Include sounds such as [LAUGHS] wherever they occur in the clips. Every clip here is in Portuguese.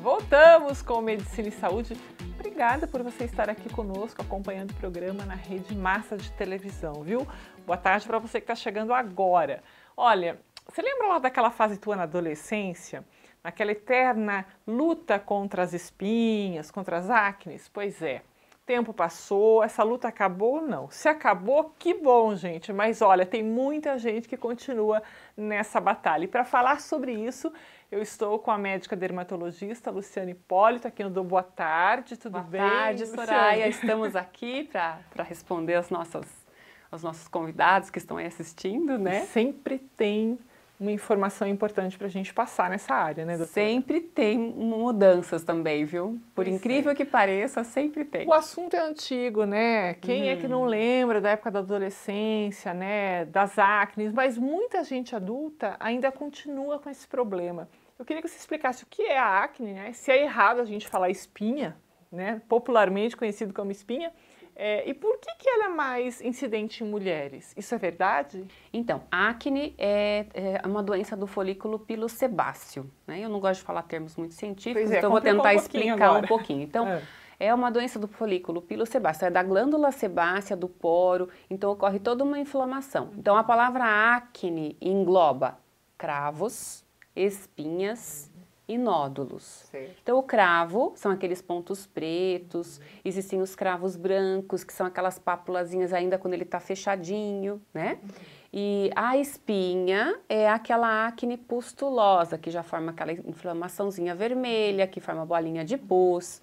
Voltamos com Medicina e Saúde. Obrigada por você estar aqui conosco acompanhando o programa na rede massa de televisão, viu? Boa tarde para você que está chegando agora. Olha, você lembra lá daquela fase tua na adolescência? Naquela eterna luta contra as espinhas, contra as acnes? Pois é. Tempo passou, essa luta acabou? Não. Se acabou, que bom, gente. Mas olha, tem muita gente que continua nessa batalha. E para falar sobre isso, eu estou com a médica dermatologista Luciane Hipólito, aqui no Dom Boa Tarde, tudo Boa bem? Boa tarde, Soraya. Estamos aqui para responder as nossas, aos nossos convidados que estão aí assistindo, né? Sempre tem uma informação importante para a gente passar nessa área, né, doutora? Sempre tem mudanças também, viu? Por é. incrível é. que pareça, sempre tem. O assunto é antigo, né? Quem é que não uhum. lembra da época da adolescência, né? Das acnes, mas muita gente adulta ainda continua com esse problema. Eu queria que você explicasse o que é a acne, né? Se é errado a gente falar espinha, né? Popularmente conhecido como espinha. É, e por que, que ela é mais incidente em mulheres? Isso é verdade? Então, acne é, é uma doença do folículo pilosebáceo. Né? Eu não gosto de falar termos muito científicos, é, então vou tentar um explicar agora. um pouquinho. Então, é. é uma doença do folículo pilosebáceo, é da glândula sebácea, do poro, então ocorre toda uma inflamação. Então a palavra acne engloba cravos, espinhas e nódulos. Certo. Então, o cravo são aqueles pontos pretos, existem os cravos brancos, que são aquelas papulazinhas ainda quando ele está fechadinho, né? E a espinha é aquela acne pustulosa, que já forma aquela inflamaçãozinha vermelha, que forma bolinha de pus.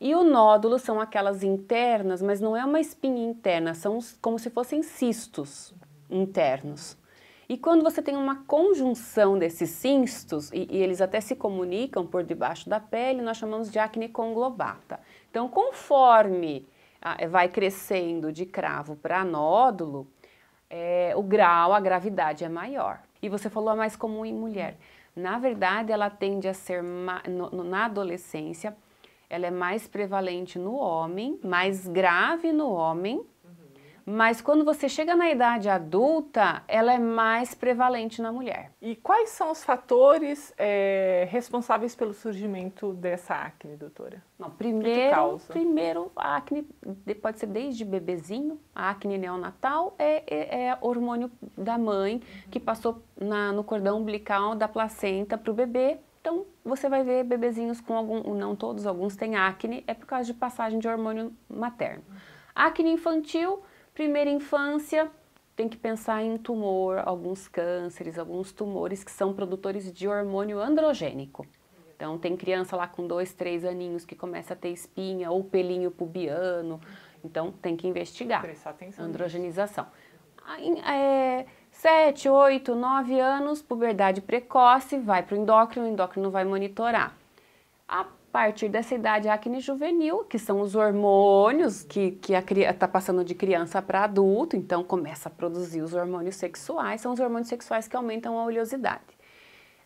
E o nódulo são aquelas internas, mas não é uma espinha interna, são como se fossem cistos internos. E quando você tem uma conjunção desses cistos, e, e eles até se comunicam por debaixo da pele, nós chamamos de acne conglobata. Então, conforme ah, vai crescendo de cravo para nódulo, é, o grau, a gravidade é maior. E você falou, a ah, mais comum em mulher. Na verdade, ela tende a ser na adolescência, ela é mais prevalente no homem, mais grave no homem mas quando você chega na idade adulta, ela é mais prevalente na mulher. E quais são os fatores é, responsáveis pelo surgimento dessa acne, doutora? Não, primeiro, primeiro, a acne pode ser desde bebezinho, a acne neonatal é, é, é hormônio da mãe uhum. que passou na, no cordão umbilical da placenta para o bebê. Então, você vai ver bebezinhos com algum, não todos, alguns têm acne, é por causa de passagem de hormônio materno. Uhum. Acne infantil Primeira infância, tem que pensar em tumor, alguns cânceres, alguns tumores que são produtores de hormônio androgênico. Então, tem criança lá com dois, três aninhos que começa a ter espinha ou pelinho pubiano. Então, tem que investigar. Prestar atenção. Androgenização. Ah, é, 7, 8, 9 anos, puberdade precoce, vai para o endócrino, o endócrino vai monitorar. A a partir dessa idade acne juvenil, que são os hormônios que, que a criança está passando de criança para adulto, então começa a produzir os hormônios sexuais, são os hormônios sexuais que aumentam a oleosidade.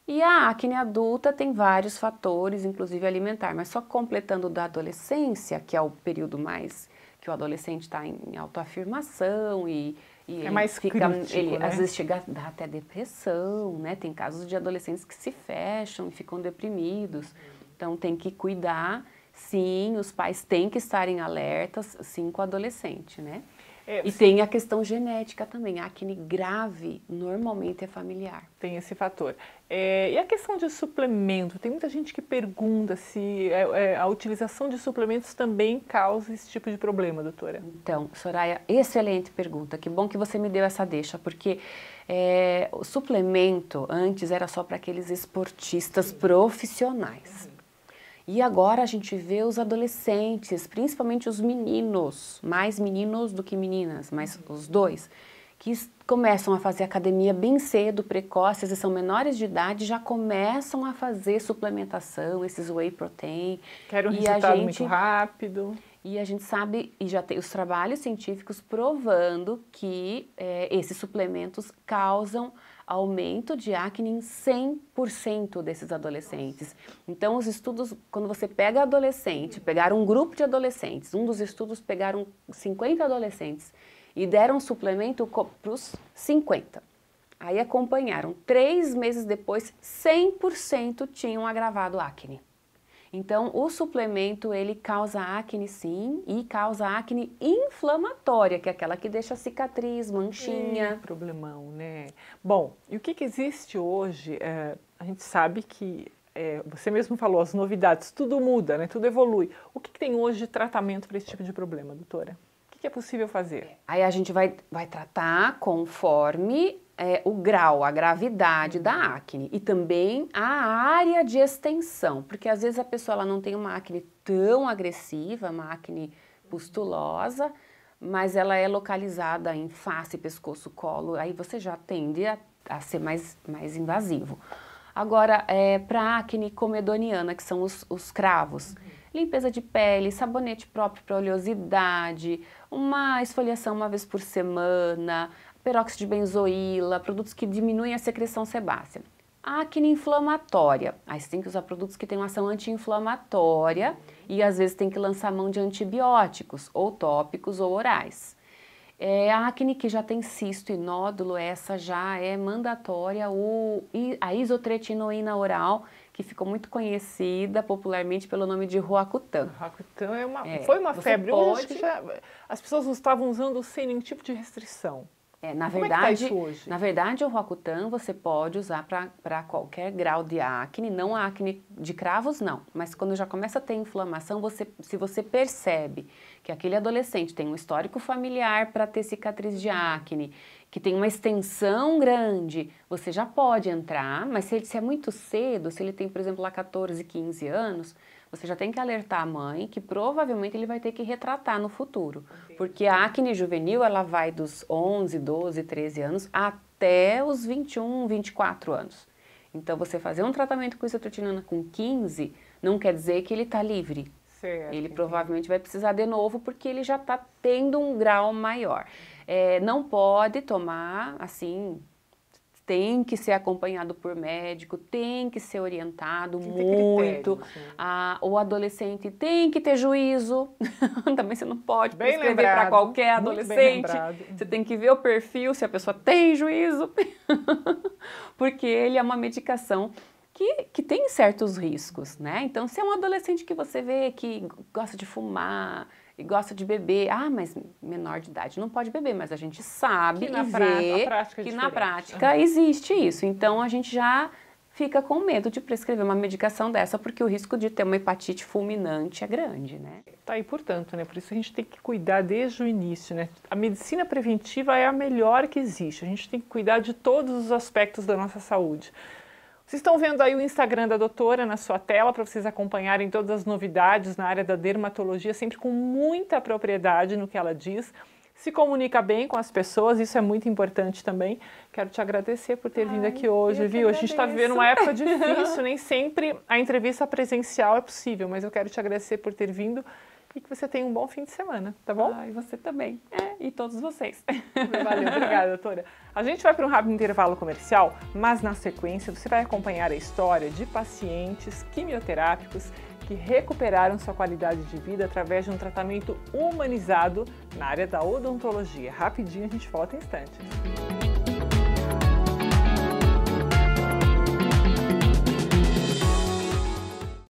E a acne adulta tem vários fatores, inclusive alimentar, mas só completando da adolescência, que é o período mais que o adolescente está em autoafirmação e, e é mais fica, crítico, ele né? às vezes chega até depressão, né? Tem casos de adolescentes que se fecham e ficam deprimidos. Então tem que cuidar, sim, os pais têm que estarem alertas, sim, com o adolescente, né? É, e sim. tem a questão genética também. A acne grave normalmente é familiar. Tem esse fator. É, e a questão de suplemento? Tem muita gente que pergunta se é, é a utilização de suplementos também causa esse tipo de problema, doutora. Então, Soraya, excelente pergunta. Que bom que você me deu essa deixa, porque é, o suplemento antes era só para aqueles esportistas profissionais. E agora a gente vê os adolescentes, principalmente os meninos, mais meninos do que meninas, mas os dois, que começam a fazer academia bem cedo, precoces e são menores de idade, já começam a fazer suplementação, esses whey protein. Querem um e resultado gente... muito rápido. E a gente sabe, e já tem os trabalhos científicos provando que é, esses suplementos causam aumento de acne em 100% desses adolescentes. Então, os estudos, quando você pega adolescente, pegaram um grupo de adolescentes, um dos estudos pegaram 50 adolescentes e deram um suplemento para os 50. Aí acompanharam, três meses depois, 100% tinham agravado acne. Então, o suplemento ele causa acne sim e causa acne inflamatória, que é aquela que deixa cicatriz, manchinha. Hum, problemão, né? Bom, e o que, que existe hoje? É, a gente sabe que é, você mesmo falou, as novidades, tudo muda, né? Tudo evolui. O que, que tem hoje de tratamento para esse tipo de problema, doutora? O que, que é possível fazer? É, aí a gente vai, vai tratar conforme é, o grau, a gravidade da uhum. acne e também a área de extensão, porque às vezes a pessoa ela não tem uma acne tão agressiva, uma acne pustulosa, mas ela é localizada em face, pescoço, colo, aí você já tende a, a ser mais, mais invasivo. Agora, é, para acne comedoniana, que são os, os cravos, uhum. limpeza de pele, sabonete próprio para oleosidade, uma esfoliação uma vez por semana, peróxido de benzoíla, produtos que diminuem a secreção sebácea. A acne inflamatória, aí você tem que usar produtos que têm uma ação anti-inflamatória e às vezes tem que lançar mão de antibióticos, ou tópicos ou orais. É, a acne que já tem cisto e nódulo, essa já é mandatória, o, a isotretinoína oral, que ficou muito conhecida popularmente pelo nome de Roacutan. Roacutan é uma, é, foi uma febre, pode... já, as pessoas estavam usando sem nenhum tipo de restrição. É, na é tá verdade, é tá hoje? na verdade, o Roacutan você pode usar para qualquer grau de acne, não a acne de cravos não, mas quando já começa a ter inflamação, você, se você percebe que aquele adolescente tem um histórico familiar para ter cicatriz de acne, que tem uma extensão grande, você já pode entrar, mas se, ele, se é muito cedo, se ele tem, por exemplo, lá 14, 15 anos, você já tem que alertar a mãe que provavelmente ele vai ter que retratar no futuro. Porque a acne juvenil, ela vai dos 11, 12, 13 anos até os 21, 24 anos. Então, você fazer um tratamento com isotretinana com 15 não quer dizer que ele está livre. Certo. Ele provavelmente vai precisar de novo porque ele já está tendo um grau maior. É, não pode tomar, assim, tem que ser acompanhado por médico, tem que ser orientado tem muito. Critério, ah, o adolescente tem que ter juízo. [LAUGHS] Também você não pode bem prescrever para qualquer adolescente. Você tem que ver o perfil, se a pessoa tem juízo, [LAUGHS] porque ele é uma medicação que, que, tem certos riscos, né? Então, se é um adolescente que você vê que gosta de fumar, e gosta de beber. Ah, mas menor de idade não pode beber, mas a gente sabe que na, vê prática, é que na prática existe isso. Então a gente já fica com medo de prescrever uma medicação dessa, porque o risco de ter uma hepatite fulminante é grande, né? Tá aí, portanto, né? Por isso a gente tem que cuidar desde o início, né? A medicina preventiva é a melhor que existe. A gente tem que cuidar de todos os aspectos da nossa saúde. Vocês estão vendo aí o Instagram da doutora na sua tela para vocês acompanharem todas as novidades na área da dermatologia, sempre com muita propriedade no que ela diz. Se comunica bem com as pessoas, isso é muito importante também. Quero te agradecer por ter Ai, vindo aqui hoje, viu? A gente está vivendo uma época difícil, [LAUGHS] nem sempre a entrevista presencial é possível, mas eu quero te agradecer por ter vindo e que você tenha um bom fim de semana, tá bom? Ah, e você também. É, e todos vocês. Valeu, obrigada, doutora. [LAUGHS] A gente vai para um rápido intervalo comercial, mas na sequência você vai acompanhar a história de pacientes quimioterápicos que recuperaram sua qualidade de vida através de um tratamento humanizado na área da odontologia. Rapidinho, a gente volta em instantes.